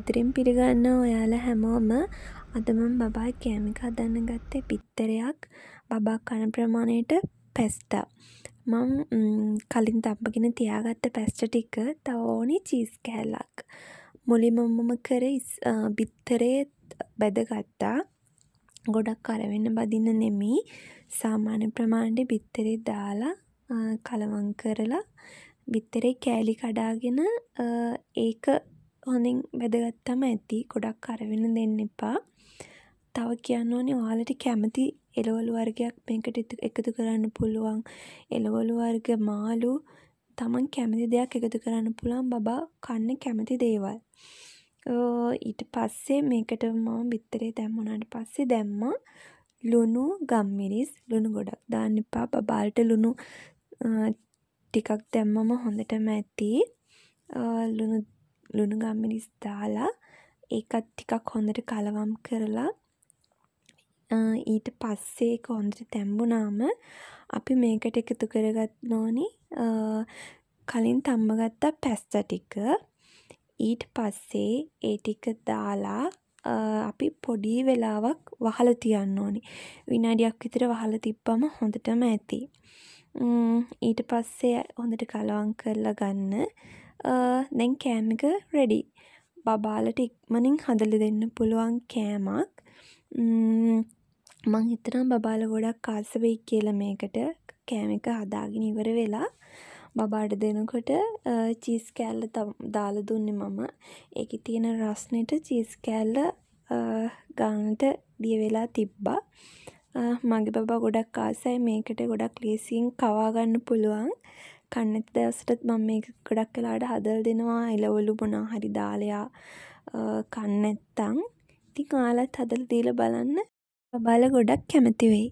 ආදරෙන් පිළිගන්න ඔයාලා හැමෝම අද මම බබා කෑමික හදන්න ගත්තේ බිත්තරයක් බබා කන ප්‍රමාණයට පැස්ටා මං කලින් තම්පගෙන තියාගත්ත පැස්ට ටික තව ඕනි චීස් කෑල්ලක් මුලින්ම මම කර බිත්තරේ බැදගත්තා ගොඩක් කරවෙන්න බදින්න නෙමී සාමාන්‍ය ප්‍රමාණ්ඩ බිත්තරේ දාලා කලවන් කරලා බිත්තරේ කෑලි කඩාගෙන ඒක හොඳින් වැදගත්තම ඇති ගොඩක් අරවෙන දෙන්න එපා තව කියන්න ඕනේ ඔයාලට කැමති එළවලු වර්ගයක් මේකට එකතු කරන්න පුළුවන් එළවලු වර්ග මාළු තමන් කැමති දෙයක් එකතු කරන්න පුළුවන් බබා කන්න කැමති දේවල් ඊට පස්සේ මේකට මම බිත්තරේ දැම්මනාට පස්සේ දැම්ම ලුණු ගම්මිරිස් ලුණු ගොඩක් දාන්න එපා බබාලට ලුණු ටිකක් දැම්මම හොඳටම ඇති ලුණු ලුණුගම්මිරිස් දාලා ඒකත් ටිකක් හොඳට කලවම් කරලා ඊට පස්සේ ඒක හොඳට තැම්බුණාම අපි මේකට එකතු කරගත් නෝනි කලින් තම්බගත්තා පැස්ස ටික ඊට පස්සේ ඒ ටික දාලා අපි පොඩි වෙලාවක් වහල තියන්න ඕනි විනාඩියක් විතර වහල තිබ්බම හොඳටම ඇති ඊට පස්සේ හොඳට කලවං කරලා ගන්න දැන් කෑම එක රෙඩියි. බබාලට ඉක්මනින් හදල දෙන්න පුළුවන් කෑමක්. මං හිතනවා බබාලා ගොඩක් ආස වෙයි කියලා මේකට. කෑම එක හදාගෙන ඉවර වෙලා බබාට දෙනකොට චීස් කෑල්ල දාලා දුන්නේ මම. ඒකේ තියෙන රස්නෙට චීස් කෑල්ල ගානට දිය වෙලා තිබ්බා. මගේ බබා ගොඩක් ආසයි මේකට ගොඩක් ලේසියෙන් කවා ගන්න පුළුවන්. කන්නති දවසටත් මම මේ ගොඩක් කලාට හදල් දෙනවා එලවලු බොනා හරි දාලයා කන්නැත්තං ඉතිං ආලත් හදල් දීල බලන්න බල ගොඩක් කැමතිවෙයි